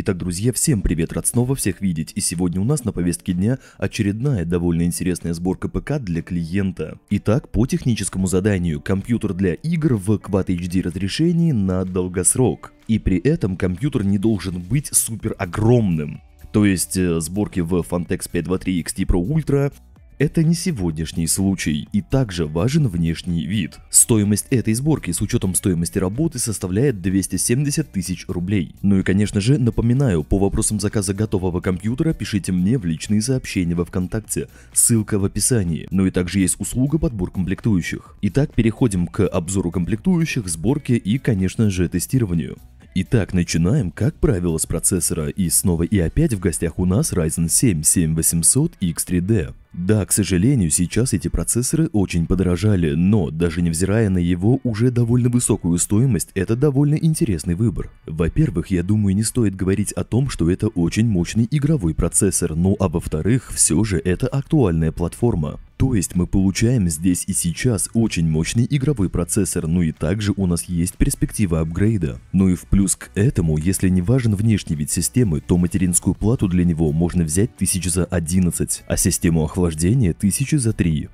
Итак, друзья, всем привет, рад снова всех видеть, и сегодня у нас на повестке дня очередная довольно интересная сборка ПК для клиента. Итак, по техническому заданию, компьютер для игр в Quad HD разрешении на долгосрок. И при этом компьютер не должен быть супер огромным. То есть э, сборки в Fantex 523 XT Pro Ultra это не сегодняшний случай и также важен внешний вид. Стоимость этой сборки с учетом стоимости работы составляет 270 тысяч рублей. Ну и конечно же, напоминаю, по вопросам заказа готового компьютера пишите мне в личные сообщения во ВКонтакте, ссылка в описании. Ну и также есть услуга подбор комплектующих. Итак, переходим к обзору комплектующих, сборке и конечно же тестированию. Итак, начинаем, как правило, с процессора и снова и опять в гостях у нас Ryzen 7 7800X3D. Да, к сожалению, сейчас эти процессоры очень подорожали, но даже невзирая на его уже довольно высокую стоимость, это довольно интересный выбор. Во-первых, я думаю, не стоит говорить о том, что это очень мощный игровой процессор, ну а во-вторых, все же это актуальная платформа. То есть мы получаем здесь и сейчас очень мощный игровой процессор, ну и также у нас есть перспектива апгрейда. Ну и в плюс к этому, если не важен внешний вид системы, то материнскую плату для него можно взять 1000 за 11, а систему охлаждения охлаждение 1000 за 3.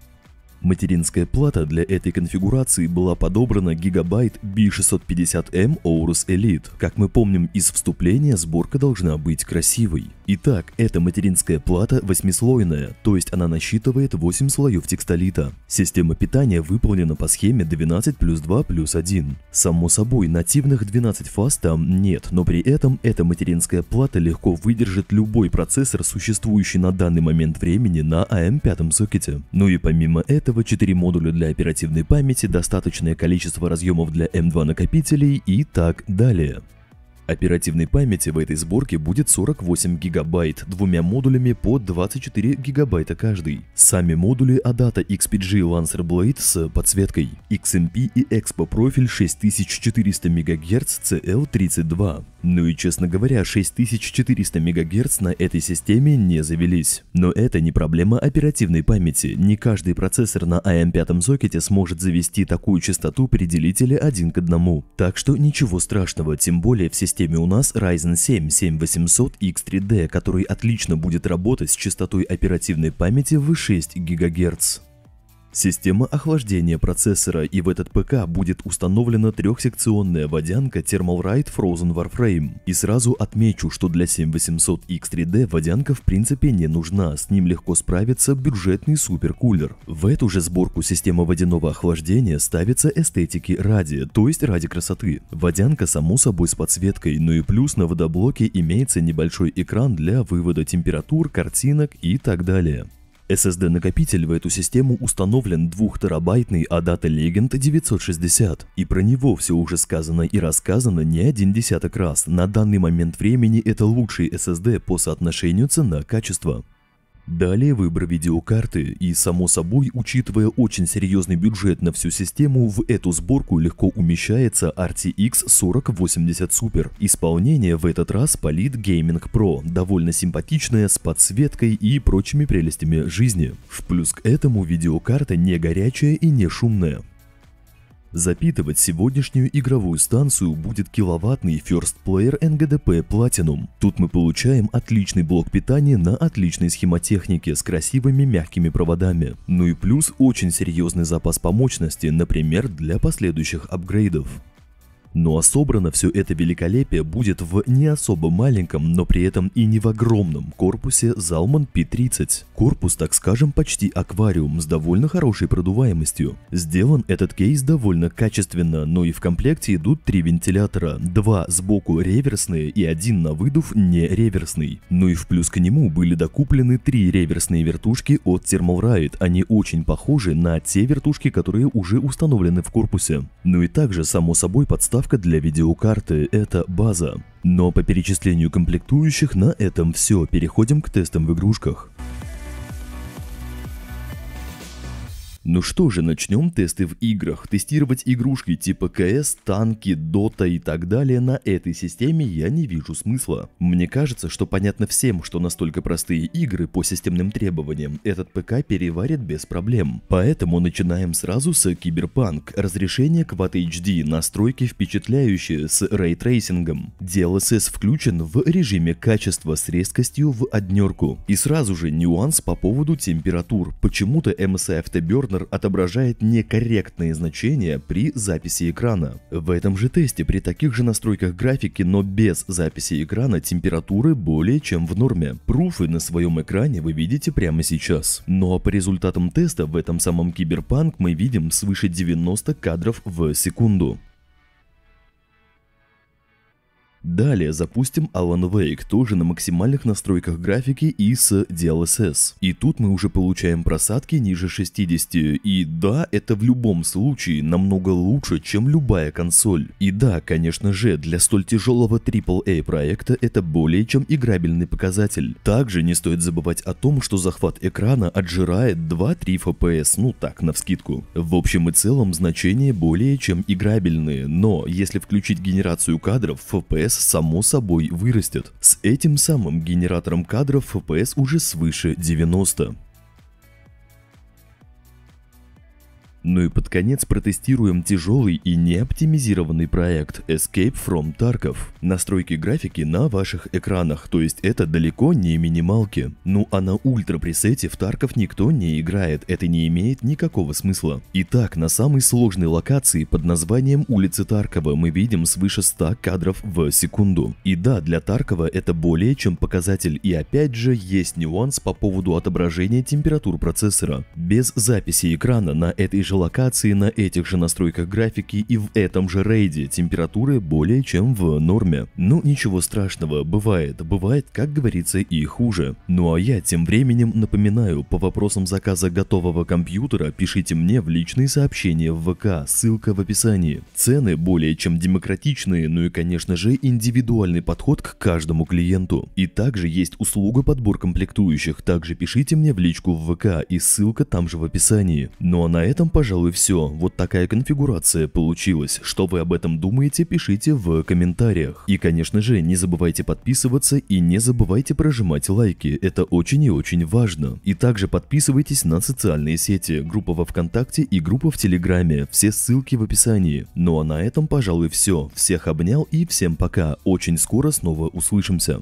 Материнская плата для этой конфигурации была подобрана Gigabyte B650M Aorus Elite. Как мы помним из вступления, сборка должна быть красивой. Итак, эта материнская плата восьмислойная, то есть она насчитывает 8 слоев текстолита. Система питания выполнена по схеме 12 плюс 2 плюс 1. Само собой, нативных 12 фаз там нет, но при этом эта материнская плата легко выдержит любой процессор, существующий на данный момент времени на AM5 сокете. Ну и помимо этого, 4 модуля для оперативной памяти, достаточное количество разъемов для M2 эм накопителей и так далее. Оперативной памяти в этой сборке будет 48 гигабайт, двумя модулями по 24 гигабайта каждый. Сами модули Adata XPG Lancer Blade с подсветкой, XMP и Expo профиль 6400 МГц CL32. Ну и честно говоря, 6400 МГц на этой системе не завелись. Но это не проблема оперативной памяти, не каждый процессор на AM5 сокете сможет завести такую частоту при делителе один к одному. Так что ничего страшного, тем более в системе системе у нас Ryzen 7 7800X3D, который отлично будет работать с частотой оперативной памяти в 6 ГГц. Система охлаждения процессора и в этот ПК будет установлена трехсекционная водянка Thermalright Frozen Warframe. И сразу отмечу, что для 7800X3D водянка в принципе не нужна, с ним легко справится бюджетный суперкулер. В эту же сборку системы водяного охлаждения ставится эстетики ради, то есть ради красоты. Водянка само собой с подсветкой, но ну и плюс на водоблоке имеется небольшой экран для вывода температур, картинок и так далее. SSD-накопитель в эту систему установлен 2-терабайтный Adata Legend 960, и про него все уже сказано и рассказано не один десяток раз. На данный момент времени это лучший SSD по соотношению цена-качество. Далее выбор видеокарты и, само собой, учитывая очень серьезный бюджет на всю систему, в эту сборку легко умещается RTX 4080 Super. Исполнение в этот раз Polit Gaming Pro, довольно симпатичное, с подсветкой и прочими прелестями жизни. В плюс к этому видеокарта не горячая и не шумная. Запитывать сегодняшнюю игровую станцию будет киловаттный First Player NGDP Platinum. Тут мы получаем отличный блок питания на отличной схемотехнике с красивыми мягкими проводами. Ну и плюс очень серьезный запас по мощности, например, для последующих апгрейдов. Ну а собрано все это великолепие будет в не особо маленьком, но при этом и не в огромном корпусе Zalman P30. Корпус, так скажем, почти аквариум с довольно хорошей продуваемостью. Сделан этот кейс довольно качественно, но и в комплекте идут три вентилятора, два сбоку реверсные и один на выдув не реверсный. Ну и в плюс к нему были докуплены три реверсные вертушки от Thermal Ride, они очень похожи на те вертушки, которые уже установлены в корпусе. Ну и также, само собой, подставка Вставка для видеокарты – это база. Но по перечислению комплектующих на этом все. Переходим к тестам в игрушках. Ну что же, начнем тесты в играх. Тестировать игрушки типа КС, танки, Дота и так далее на этой системе я не вижу смысла. Мне кажется, что понятно всем, что настолько простые игры по системным требованиям этот ПК переварит без проблем. Поэтому начинаем сразу с Киберпанк. Разрешение Quad HD, настройки впечатляющие с рейтрейсингом. DLSS включен в режиме качества с резкостью в однерку. И сразу же нюанс по поводу температур. Почему-то MSI Afterburn Гартнер отображает некорректные значения при записи экрана. В этом же тесте при таких же настройках графики, но без записи экрана температуры более чем в норме. Пруфы на своем экране вы видите прямо сейчас. Но ну а по результатам теста в этом самом Киберпанк мы видим свыше 90 кадров в секунду. Далее запустим Alan Wake, тоже на максимальных настройках графики и с DLSS. И тут мы уже получаем просадки ниже 60. И да, это в любом случае намного лучше, чем любая консоль. И да, конечно же, для столь тяжелого AAA проекта это более чем играбельный показатель. Также не стоит забывать о том, что захват экрана отжирает 2-3 FPS, ну так, навскидку. В общем и целом значения более чем играбельные, но если включить генерацию кадров, FPS FPS само собой вырастет. С этим самым генератором кадров FPS уже свыше 90. Ну и под конец протестируем тяжелый и не оптимизированный проект Escape from Tarkov. Настройки графики на ваших экранах, то есть это далеко не минималки. Ну а на ультра пресете в Тарков никто не играет, это не имеет никакого смысла. Итак, на самой сложной локации под названием улицы Таркова мы видим свыше 100 кадров в секунду. И да, для Таркова это более чем показатель и опять же есть нюанс по поводу отображения температур процессора. Без записи экрана на этой же же локации, на этих же настройках графики и в этом же рейде температуры более чем в норме. Но ничего страшного, бывает, бывает, как говорится, и хуже. Ну а я тем временем напоминаю, по вопросам заказа готового компьютера пишите мне в личные сообщения в ВК, ссылка в описании. Цены более чем демократичные, ну и конечно же индивидуальный подход к каждому клиенту. И также есть услуга подбор комплектующих, также пишите мне в личку в ВК и ссылка там же в описании. Ну а на этом, пожалуйста, Пожалуй, все. Вот такая конфигурация получилась. Что вы об этом думаете, пишите в комментариях. И, конечно же, не забывайте подписываться и не забывайте прожимать лайки. Это очень и очень важно. И также подписывайтесь на социальные сети, группа во Вконтакте и группа в Телеграме. Все ссылки в описании. Ну а на этом, пожалуй, все. Всех обнял и всем пока. Очень скоро снова услышимся.